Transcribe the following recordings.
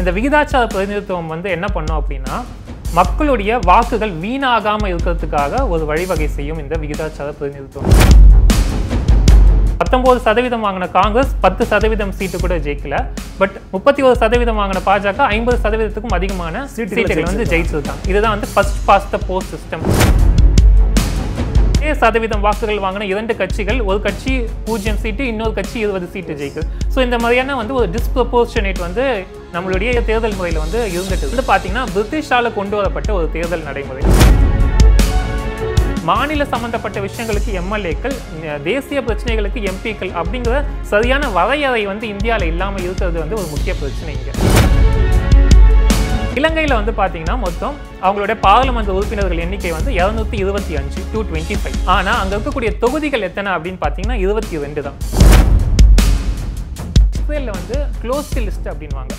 இந்த விகிதாச்சார பிரதிநிதித்துவம் வந்து என்ன பண்ணும் அப்படின்னா மக்களுடைய வாக்குகள் வீணாகாமல் இருக்கிறதுக்காக ஒரு வழிவகை செய்யும் இந்த விகிதாச்சார பிரதிநிதித்துவம் பத்தொம்பது சதவீதம் வாங்கின காங்கிரஸ் பத்து சதவீதம் சீட்டு கூட ஜெயிக்கல பட் முப்பத்தி ஒரு சதவீதம் வாங்கின பாஜக ஐம்பது சதவீதத்துக்கும் அதிகமான சீட்டுகள் வந்து ஜெயிச்சிருக்காங்க இதுதான் வந்து first past the post system சதவீதம் வாக்குகள் வாங்கின இரண்டு கட்சிகள் ஒரு கட்சி பூஜ்ஜியம் சீட்டு இன்னொரு கட்சி இருபது சீட்டு ஜெயிக்குது ஸோ இந்த மாதிரியான வந்து ஒரு டிஸ்ப்ரப்போர்ஷனேட் வந்து நம்மளுடைய தேர்தல் முறையில் வந்து இருந்துட்டு வந்து பார்த்தீங்கன்னா பிரிட்டிஷால் கொண்டு வரப்பட்ட ஒரு தேர்தல் நடைமுறை மாநில சம்பந்தப்பட்ட விஷயங்களுக்கு எம்எல்ஏக்கள் தேசிய பிரச்சனைகளுக்கு எம்பிக்கள் அப்படிங்கிற சரியான வரையறை வந்து இந்தியாவில் இல்லாமல் இருக்கிறது வந்து ஒரு முக்கிய பிரச்சனைங்க இலங்கையில் வந்து பார்த்தீங்கன்னா மொத்தம் அவங்களுடைய பாராளுமன்ற உறுப்பினர்கள் எண்ணிக்கை வந்து இரநூத்தி இருபத்தி அஞ்சு டூ டுவெண்ட்டி ஃபைவ் ஆனால் அங்கே இருக்கக்கூடிய தொகுதிகள் எத்தனை அப்படின்னு பார்த்தீங்கன்னா இருபத்தி ரெண்டு தான் இஸ்ரேலில் வந்து க்ளோஸ்டு லிஸ்ட் அப்படின்வாங்க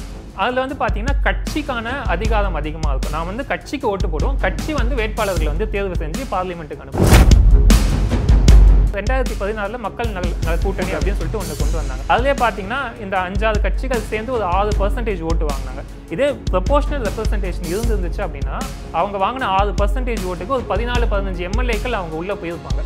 அதில் வந்து பார்த்தீங்கன்னா கட்சிக்கான அதிகாரம் அதிகமாக இருக்கும் நான் வந்து கட்சிக்கு ஓட்டு போடுவோம் கட்சி வந்து வேட்பாளர்களை வந்து தேர்வு செஞ்சு பார்லிமெண்ட்டுக்கு அனுப்புவோம் ரெண்டாயிரத்தி பதினாறில் மக்கள் நல் நல கூட்டணி அப்படின்னு சொல்லிட்டு ஒன்று கொண்டு வந்தாங்க அதிலே பார்த்தீங்கன்னா இந்த அஞ்சாறு கட்சிகள் சேர்ந்து ஒரு ஆறு பர்சன்டேஜ் ஓட்டு வாங்கினாங்க இதே ப்ரொபோஷனல் ரெப்ரஸன்டேஷன் இருந்துருந்துச்சு அப்படின்னா அவங்க வாங்கின ஆறு பர்சன்டேஜ் ஓட்டுக்கு ஒரு பதினாலு பதினஞ்சு எம்எல்ஏக்கள் அவங்க உள்ளே போயிருப்பாங்க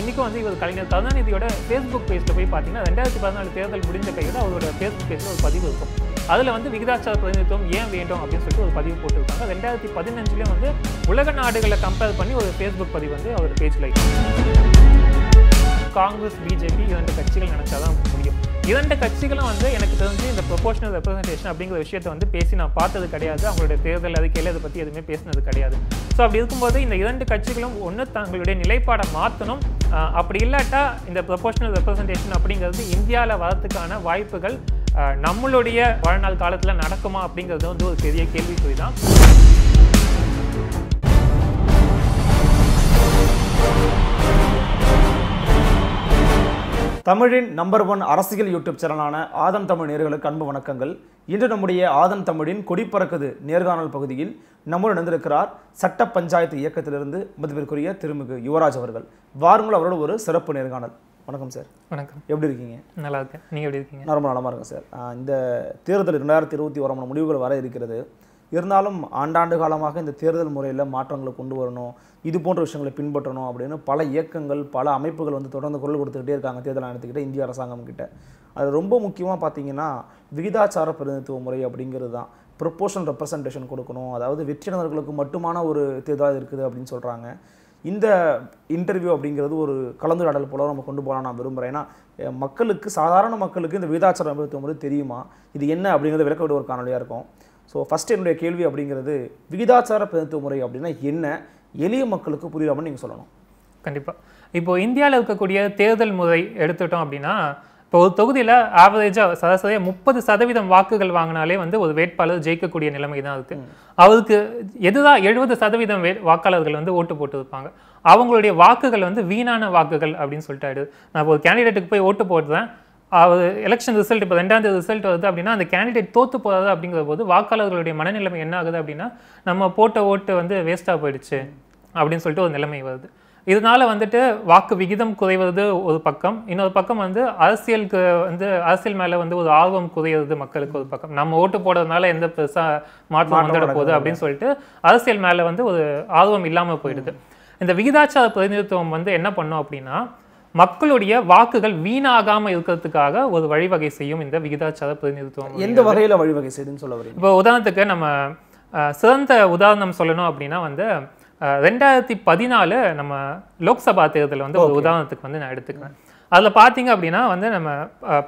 இன்றைக்கும் வந்து இவர் கலைஞர் கருணாநிதியோட ஃபேஸ்புக் பேஜில் போய் பார்த்தீங்கன்னா ரெண்டாயிரத்தி பதினாலு தேர்தல் முடிஞ்ச கையோட அவரோட ஃபேஸ்புக் பேஜில் ஒரு பதிவு இருக்கும் அதில் வந்து விகிதாச்சார பிரதிநிதித்துவம் ஏன் வேண்டும் அப்படின்னு சொல்லிட்டு ஒரு பதிவு போட்டிருக்காங்க ரெண்டாயிரத்தி பதினஞ்சுலேயும் வந்து உலக நாடுகளை கம்பேர் பண்ணி ஒரு ஃபேஸ்புக் பதிவு வந்து அவர் பேஜில் காங்கிரஸ் பிஜேபி இரண்டு கட்சிகள் நினச்சாதான் முடியும் இரண்டு கட்சிகளும் வந்து எனக்கு தெரிஞ்சு இந்த ப்ரொபோஷனல் ரெப்ரஸன்டேஷன் அப்படிங்கிற விஷயத்தை வந்து பேசி நான் பார்த்தது கிடையாது அவங்களுடைய தேர்தல் கேள்வி அதை பற்றி எதுவுமே பேசினது கிடையாது ஸோ அப்படி இருக்கும்போது இந்த இரண்டு கட்சிகளும் ஒன்று தங்களுடைய நிலைப்பாடை மாற்றணும் அப்படி இல்லாட்டா இந்த ப்ரொபோஷனல் ரெப்ரஸன்டேஷன் அப்படிங்கிறது இந்தியாவில் வரத்துக்கான வாய்ப்புகள் நம்மளுடைய வாழ்நாள் காலத்தில் நடக்குமா அப்படிங்கிறது வந்து ஒரு பெரிய கேள்விக்குறி தான் தமிழின் நம்பர் ஒன் அரசியல் யூடியூப் சேனலான ஆதம் தமிழ் நேர்களுக்கு அன்பு வணக்கங்கள் இன்று நம்முடைய ஆதம் தமிழின் கொடிப்பறக்குது நேர்காணல் பகுதியில் நம்முடன் இணைந்திருக்கிறார் சட்ட பஞ்சாயத்து இயக்கத்திலிருந்து மதிப்பிற்குரிய திருமிகு யுவராஜ் அவர்கள் வாருங்கள் அவரோடு ஒரு சிறப்பு நேர்காணல் வணக்கம் சார் வணக்கம் எப்படி இருக்கீங்க நல்லா இருக்கேன் நீங்கள் எப்படி இருக்கீங்க ரொம்ப நலமாக இருக்கும் சார் இந்த தேர்தல் ரெண்டாயிரத்தி இருபத்தி ஓராம் முடிவுகள் வர இருக்கிறது இருந்தாலும் ஆண்டாண்டு காலமாக இந்த தேர்தல் முறையில் மாற்றங்களை கொண்டு வரணும் இது போன்ற விஷயங்களை பின்பற்றணும் அப்படின்னு பல இயக்கங்கள் பல அமைப்புகள் வந்து தொடர்ந்து குரல் கொடுத்துக்கிட்டே இருக்காங்க தேர்தல் ஆணையத்துக்கிட்ட இந்திய அரசாங்கம் கிட்ட அது ரொம்ப முக்கியமாக பார்த்தீங்கன்னா விகிதாச்சார பிரதிநிதித்துவ முறை அப்படிங்கிறது தான் ப்ரொப்போஷன் ரெப்ரசன்டேஷன் கொடுக்கணும் அதாவது வெற்றியினர்களுக்கு மட்டுமான ஒரு தேர்தலாக இருக்குது அப்படின்னு சொல்கிறாங்க இந்த இன்டர்வியூ அப்படிங்கிறது ஒரு கலந்துரையாடல் போல நம்ம கொண்டு போகலாம் நான் விரும்புகிறேன் ஏன்னா மக்களுக்கு சாதாரண மக்களுக்கு இந்த விகிதாச்சார மருத்துவம் வந்து தெரியுமா இது என்ன அப்படிங்கிறத விளக்க ஒரு காணொலியாக இருக்கும் ஸோ ஃபஸ்ட் என்னுடைய கேள்வி அப்படிங்கிறது விகிதாச்சார பிரதித்துவ முறை அப்படின்னா என்ன எளிய மக்களுக்கு புரியாமல் நீங்கள் சொல்லணும் கண்டிப்பாக இப்போது இந்தியாவில் இருக்கக்கூடிய தேர்தல் முறை எடுத்துட்டோம் அப்படின்னா இப்போ ஒரு தொகுதியில் ஆவரேஜாக சராசரியாக முப்பது சதவீதம் வாக்குகள் வாங்கினாலே வந்து ஒரு வேட்பாளர் ஜெயிக்கக்கூடிய நிலைமை தான் இருக்குது அவருக்கு எதிராக எழுபது சதவீதம் வே வாக்காளர்கள் வந்து ஓட்டு போட்டுருப்பாங்க அவங்களுடைய வாக்குகள் வந்து வீணான வாக்குகள் அப்படின்னு சொல்லிட்டு நான் இப்போ ஒரு கேண்டிடேட்டுக்கு போய் ஓட்டு போடுறேன் அவர் எலெக்ஷன் ரிசல்ட் இப்போ ரெண்டாம் தேதி ரிசல்ட் வருது அப்படின்னா அந்த கேண்டிடேட் தோத்து போகிறது அப்படிங்கிற போது வாக்காளர்களுடைய மனநிலைமை என்ன ஆகுது அப்படின்னா நம்ம போட்ட ஓட்டு வந்து வேஸ்ட்டாக போயிடுச்சு அப்படின்னு சொல்லிட்டு ஒரு நிலைமை வருது இதனால் வந்துட்டு வாக்கு விகிதம் குறைவது ஒரு பக்கம் இன்னொரு பக்கம் வந்து அரசியலுக்கு வந்து அரசியல் மேலே வந்து ஒரு ஆர்வம் குறையிறது மக்களுக்கு ஒரு பக்கம் நம்ம ஓட்டு போடுறதுனால எந்த பெருசாக மாற்றம் வந்துட போகுது அப்படின்னு சொல்லிட்டு அரசியல் மேலே வந்து ஒரு ஆர்வம் இல்லாமல் போயிடுது இந்த விகிதாச்சார பிரதிநிதித்துவம் வந்து என்ன பண்ணோம் அப்படின்னா மக்களுடைய வாக்குகள் வீணாகாமல் இருக்கிறதுக்காக ஒரு வழிவகை செய்யும் இந்த விகிதாச்சார பிரதிநிதித்துவம் எந்த வகையில் வழிவகை செய்யுதுன்னு சொல்ல வரீங்க இப்போ உதாரணத்துக்கு நம்ம சிறந்த உதாரணம் சொல்லணும் அப்படின்னா வந்து ரெண்டாயிரத்தி பதினாலு நம்ம லோக்சபா தேர்தலில் வந்து ஒரு உதாரணத்துக்கு வந்து நான் எடுத்துக்கிறேன் அதில் பார்த்தீங்க அப்படின்னா வந்து நம்ம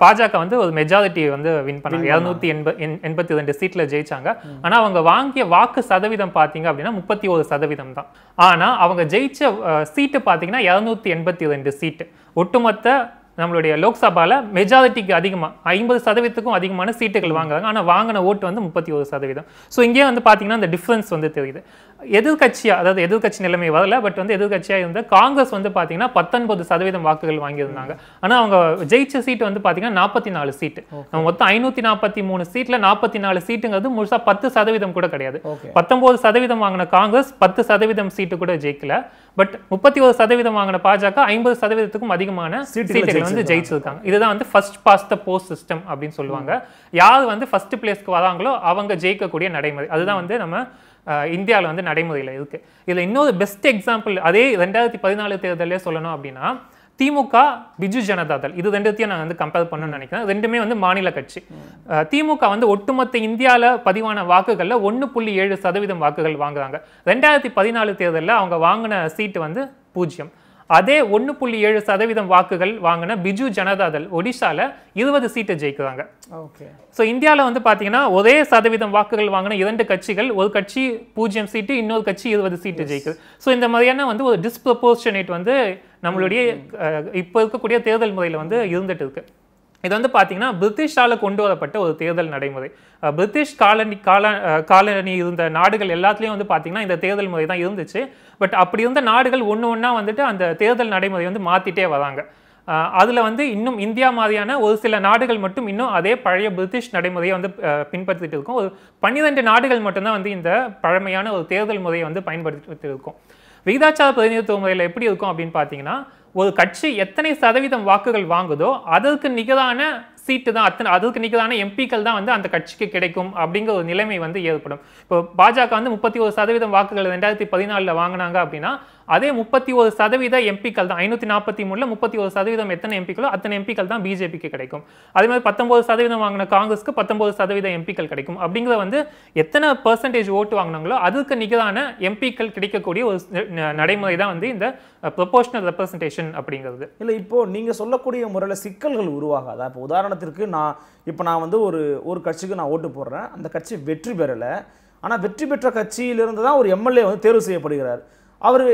பாஜக வந்து ஒரு மெஜாரிட்டி வந்து வின் பண்ணாங்க இரநூத்தி எண்ப எண்பத்தி ரெண்டு சீட்டில் ஜெயிச்சாங்க ஆனால் அவங்க வாங்கிய வாக்கு சதவீதம் பார்த்தீங்க அப்படின்னா முப்பத்தி ஒரு சதவீதம் தான் ஆனால் அவங்க ஜெயிச்ச சீட்டு பார்த்தீங்கன்னா இரநூத்தி எண்பத்தி ரெண்டு சீட்டு ஒட்டுமொத்த நம்மளுடைய லோக்சபாவில் மெஜாரிட்டிக்கு அதிகமாக ஐம்பது சதவீதத்துக்கும் அதிகமான சீட்டுகள் வாங்குறாங்க ஆனால் வாங்கின ஓட்டு வந்து முப்பத்தி ஒரு சதவீதம் ஸோ இங்கேயே வந்து பார்த்தீங்கன்னா அந்த டிஃப்ரென்ஸ் வந்து தெரியுது எதிர்கட்சியாக அதாவது எதிர்கட்சி நிலைமை வரல பட் வந்து எதிர்கட்சியாக இருந்த காங்கிரஸ் வந்து பார்த்தீங்கன்னா பத்தொன்பது சதவீதம் வாக்குகள் வாங்கியிருந்தாங்க ஆனால் அவங்க ஜெயிச்ச சீட்டு வந்து பார்த்தீங்கன்னா நாற்பத்தி நாலு சீட்டு மொத்தம் ஐநூற்றி நாற்பத்தி மூணு சீட்டில் நாற்பத்தி நாலு சீட்டுங்கிறது முழுசாக பத்து சதவீதம் கூட கிடையாது பத்தொம்பது சதவீதம் வாங்கின காங்கிரஸ் பத்து சதவீதம் சீட்டு கூட ஜெயிக்கல பட் முப்பத்தி ஒரு சதவீதம் வாங்கின பாஜக ஐம்பது சதவீதத்துக்கும் அதிகமான சீட்டுகள் வந்து ஜெயிச்சிருக்காங்க இதுதான் வந்து first past the post system அப்படின்னு சொல்லுவாங்க யார் வந்து ஃபர்ஸ்ட் பிளேஸ்க்கு வராங்களோ அவங்க ஜெயிக்கக்கூடிய நடைமுறை அதுதான் வந்து நம்ம இந்தியாவில் வந்து நடைமுறையில் இருக்கு இதில் இன்னொரு பெஸ்ட் எக்ஸாம்பிள் அதே ரெண்டாயிரத்தி பதினாலு தேர்தலே சொல்லணும் அப்படின்னா திமுக பிஜு ஜனதா தள் இது ரெண்டுத்தையும் நான் வந்து கம்பேர் பண்ணணும்னு நினைக்கிறேன் ரெண்டுமே வந்து மாநில கட்சி திமுக வந்து ஒட்டுமொத்த இந்தியாவில் பதிவான வாக்குகளில் ஒன்று புள்ளி ஏழு சதவீதம் வாக்குகள் வாங்குறாங்க ரெண்டாயிரத்தி பதினாலு தேர்தலில் அவங்க வாங்கின சீட்டு வந்து பூஜ்ஜியம் அதே ஒன்று புள்ளி ஏழு சதவீதம் வாக்குகள் வாங்கின பிஜு ஜனதாதள் ஒடிஷாவில் இருபது சீட்டை ஜெயிக்கிறாங்க ஓகே ஸோ இந்தியாவில் வந்து பார்த்தீங்கன்னா ஒரே சதவீதம் வாக்குகள் வாங்கின இரண்டு கட்சிகள் ஒரு கட்சி பூஜ்ஜியம் சீட்டு இன்னொரு கட்சி இருபது சீட்டு ஜெயிக்குது ஸோ இந்த மாதிரியான வந்து ஒரு டிஸ்ப்ரப்போர்ஷனேட் வந்து நம்மளுடைய இப்போ இருக்கக்கூடிய தேர்தல் முறையில் வந்து இருந்துட்டு இருக்குது இது வந்து பார்த்தீங்கன்னா பிரிட்டிஷால் கொண்டு வரப்பட்ட ஒரு தேர்தல் நடைமுறை பிரிட்டிஷ் காலனி கால காலனி இருந்த நாடுகள் எல்லாத்துலேயும் வந்து பார்த்திங்கன்னா இந்த தேர்தல் முறை தான் இருந்துச்சு பட் அப்படி இருந்த நாடுகள் ஒன்று ஒன்றா வந்துட்டு அந்த தேர்தல் நடைமுறை வந்து மாற்றிட்டே வராங்க அதில் வந்து இன்னும் இந்தியா மாதிரியான ஒரு சில நாடுகள் மட்டும் இன்னும் அதே பழைய பிரிட்டிஷ் நடைமுறையை வந்து பின்பற்றிட்டு இருக்கும் ஒரு பன்னிரெண்டு நாடுகள் மட்டும்தான் வந்து இந்த பழமையான ஒரு தேர்தல் முறையை வந்து பயன்படுத்திட்டு இருக்கும் விகிதாச்சார பிரதிநிதித்துவ முறையில் எப்படி இருக்கும் அப்படின்னு பார்த்தீங்கன்னா ஒரு கட்சி எத்தனை சதவீதம் வாக்குகள் வாங்குதோ அதற்கு நிகரான சீட்டு தான் அத்தனை அதுக்கு நிகரான எம்பிக்கள் தான் வந்து அந்த கட்சிக்கு கிடைக்கும் அப்படிங்கிற ஒரு நிலைமை வந்து ஏற்படும் இப்போ பாஜக வந்து முப்பத்தி ஒரு சதவீதம் வாக்குகள் ரெண்டாயிரத்தி பதினாலில் வாங்கினாங்க அப்படின்னா அதே முப்பத்தி ஒரு சதவீத எம்பிக்கள் தான் ஐநூற்றி நாற்பத்தி மூணில் முப்பத்தி ஒரு சதவீதம் எத்தனை எம்பிக்களோ அத்தனை எம்பிக்கள் தான் பிஜேபிக்கு கிடைக்கும் அதே மாதிரி பத்தொம்பது சதவீதம் வாங்கின காங்கிரஸ்க்கு பத்தொம்பது சதவீத எம்பிக்கள் கிடைக்கும் அப்படிங்கிற வந்து எத்தனை பர்சன்டேஜ் ஓட்டு வாங்கினாங்களோ அதுக்கு நிகரான எம்பிக்கள் கிடைக்கக்கூடிய ஒரு நடைமுறை தான் வந்து இந்த ப்ரொபோஷனல் ரெப்ரஸன்டேஷன் அப்படிங்கிறது இல்லை இப்போது நீங்கள் சொல்லக்கூடிய முறையில் சிக்கல்கள் உருவாகாதா இப்போ உதாரணத்திற்கு நான் இப்போ நான் வந்து ஒரு ஒரு கட்சிக்கு நான் ஓட்டு போடுறேன் அந்த கட்சி வெற்றி பெறலை ஆனால் வெற்றி பெற்ற கட்சியிலிருந்து தான் ஒரு எம்எல்ஏ வந்து தேர்வு செய்யப்படுகிறார் அவர்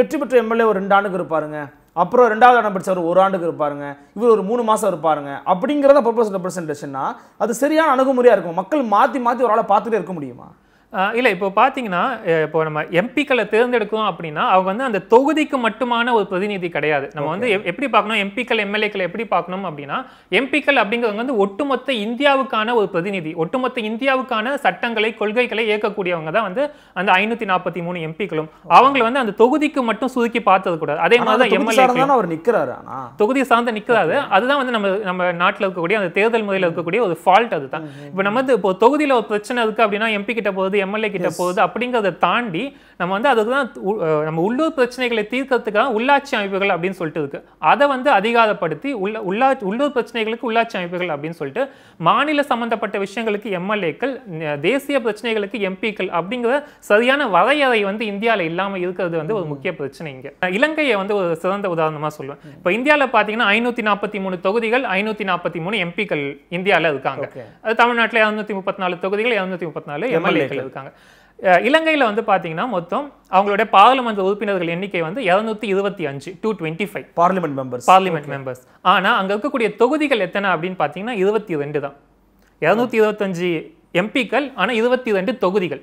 வெற்றி பெற்ற எம்எல்ஏ ஒரு ரெண்டு ஆண்டுக்கு இருப்பாருங்க அப்புறம் ரெண்டாவது இடம் படித்தவர் ஒரு ஆண்டுக்கு இருப்பாருங்க இவர் ஒரு மூணு மாதம் இருப்பாருங்க அப்படிங்கிறத ப்ரொபோஷன் ரெப்ரஸன்டேஷன்னா அது சரியான அணுகுமுறையாக இருக்கும் மக்கள் மாற்றி மாற்றி ஒரு ஆளை பார்த்துட்டே இருக்க முடியுமா இல்லை இப்போ பார்த்தீங்கன்னா இப்போ நம்ம எம்பிக்களை தேர்ந்தெடுக்கிறோம் அப்படின்னா அவங்க வந்து அந்த தொகுதிக்கு மட்டுமான ஒரு பிரதிநிதி கிடையாது நம்ம வந்து எப்படி பார்க்கணும் எம்பிக்கள் எம்எல்ஏக்களை எப்படி பார்க்கணும் அப்படின்னா எம்பிக்கள் அப்படிங்கிறவங்க வந்து ஒட்டுமொத்த இந்தியாவுக்கான ஒரு பிரதிநிதி ஒட்டுமொத்த இந்தியாவுக்கான சட்டங்களை கொள்கைகளை இயக்கக்கூடியவங்க தான் வந்து அந்த ஐநூற்றி நாற்பத்தி மூணு எம்பிக்களும் அவங்களை வந்து அந்த தொகுதிக்கு மட்டும் சுருக்கி பார்த்தது கூடாது அதே மாதிரி தான் எம்எல்ஏ அவர் நிற்கிறாரு தொகுதி சார்ந்து நிற்கிறாரு அதுதான் வந்து நம்ம நம்ம நாட்டில் இருக்கக்கூடிய அந்த தேர்தல் முறையில் இருக்கக்கூடிய ஒரு ஃபால்ட் அதுதான் இப்போ நம்ம இப்போ தொகுதியில் ஒரு பிரச்சனை இருக்குது அப்படின்னா எம்பி கிட்ட போகுது எம்எல்ஏ கிட்ட போகுது அப்படிங்கிறத தாண்டி நம்ம வந்து அதுக்கு தான் நம்ம உள்ளூர் பிரச்சனைகளை தீர்க்கறதுக்கான உள்ளாட்சி அமைப்புகள் அப்படின்னு சொல்லிட்டு இருக்குது அதை வந்து அதிகாரப்படுத்தி உள்ள உள்ளா உள்ளூர் பிரச்சனைகளுக்கு உள்ளாட்சி அமைப்புகள் அப்படின்னு சொல்லிட்டு மாநில சம்மந்தப்பட்ட விஷயங்களுக்கு எம்எல்ஏக்கள் தேசிய பிரச்சனைகளுக்கு எம்பிக்கள் அப்படிங்கிற சரியான வரையறை வந்து இந்தியாவில் இல்லாமல் இருக்கிறது வந்து ஒரு முக்கிய பிரச்சனை இங்கே இலங்கையை வந்து ஒரு சிறந்த உதாரணமாக சொல்லுவேன் இப்போ இந்தியாவில் பார்த்தீங்கன்னா ஐநூற்றி நாற்பத்தி மூணு தொகுதிகள் ஐநூற்றி நாற்பத்தி மூணு எம்பிக்கள் இந்தியாவில் இருக்காங்க தமிழ்நாட்டில் இரநூத்தி முப்பத்தி நாலு தொகுதிகள் இரநூத்தி முப்பத்தி நாலு எம்எல்ஏக்கள் இருக்காங்க இலங்கையில் வந்து பார்த்தீங்கன்னா மொத்தம் அவங்களுடைய பார்லிமெண்ட் உறுப்பினர்கள் எண்ணிக்கை வந்து இரநூத்தி இருபத்தி அஞ்சு two twenty five parliament members parliament members ஆனால் அங்கே இருக்கக்கூடிய தொகுதிகள் எத்தனை அப்படின்னு பார்த்தீங்கன்னா இருபத்தி ரெண்டு தான் இரநூத்தி இருபத்தஞ்சு எம்பிக்கள் ஆனால் இருபத்தி ரெண்டு தொகுதிகள்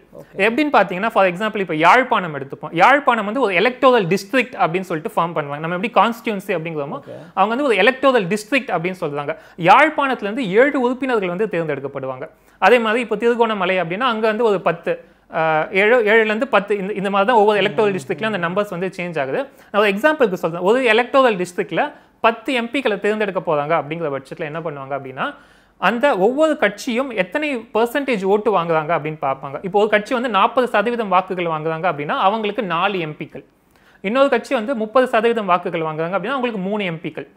எப்படின்னு பார்த்தீங்கன்னா ஃபார் எக்ஸாம்பிள் இப்போ யாழ்ப்பாணம் எடுத்துப்போம் யாழ்ப்பாணம் வந்து ஒரு எலக்டோரல் டிஸ்ட்ரிக்ட் அப்படின்னு சொல்லிட்டு ஃபார்ம் பண்ணுவாங்க நம்ம எப்படி கான்ஸ்டியூன்சி அப்படிங்கிறோமோ அவங்க வந்து ஒரு எலக்டோரல் டிஸ்ட்ரிக்ட் அப்படின்னு சொல்கிறாங்க யாழ்ப்பாணத்துலேருந்து ஏழு உறுப்பினர்கள் வந்து தேர்ந்தெடுக்கப்படுவாங்க அதே மாதிரி இப்போ திருகோணமலை அப்படின்னா அங்கே வந்து ஒரு பத்து ஏழு ஏழுலேருந்து பத்து இந்த இந்த மாதிரி தான் ஒவ்வொரு எலக்ட்ரல் டிஸ்ட்ரிக்ட்லையும் அந்த நம்பர்ஸ் வந்து சேஞ்ச் ஆகுது நான் ஒரு எக்ஸாம்பிளுக்கு சொல்கிறேன் ஒரு எலக்ட்ரல் டிஸ்ட்ரிக்டில் பத்து எம்பிக்களை தேர்ந்தெடுக்க போகிறாங்க அப்படிங்கிற பட்சத்தில் என்ன பண்ணுவாங்க அப்படின்னா அந்த ஒவ்வொரு கட்சியும் எத்தனை பர்சன்டேஜ் ஓட்டு வாங்குறாங்க அப்படின்னு பார்ப்பாங்க இப்போ ஒரு கட்சி வந்து நாற்பது சதவீதம் வாக்குகள் வாங்குறாங்க அப்படின்னா அவங்களுக்கு நாலு எம்பிக்கள் இன்னொரு கட்சி வந்து முப்பது சதவீதம் வாக்குகள் வாங்குறாங்க அப்படின்னா அவங்களுக்கு மூணு எம்பிக்கள்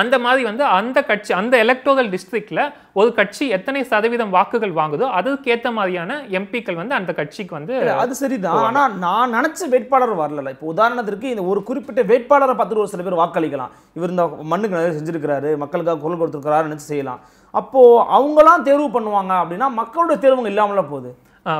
அந்த மாதிரி வந்து அந்த கட்சி அந்த எலக்ட்ரோரல் டிஸ்ட்ரிக்டில் ஒரு கட்சி எத்தனை சதவீதம் வாக்குகள் வாங்குதோ அதுக்கேற்ற மாதிரியான எம்பிக்கள் வந்து அந்த கட்சிக்கு வந்து அது சரிதான் ஆனால் நான் நினச்ச வேட்பாளர் வரல இப்போ உதாரணத்திற்கு இந்த ஒரு குறிப்பிட்ட வேட்பாளரை பார்த்துட்டு ஒரு சில பேர் வாக்களிக்கலாம் இவர் இந்த மண்ணுக்கு நிறைய செஞ்சுருக்கிறாரு மக்களுக்காக குரல் கொடுத்துருக்கிறாரு நினச்சி செய்யலாம் அப்போது அவங்களாம் தேர்வு பண்ணுவாங்க அப்படின்னா மக்களோட தேர்வுங்க இல்லாமல போகுது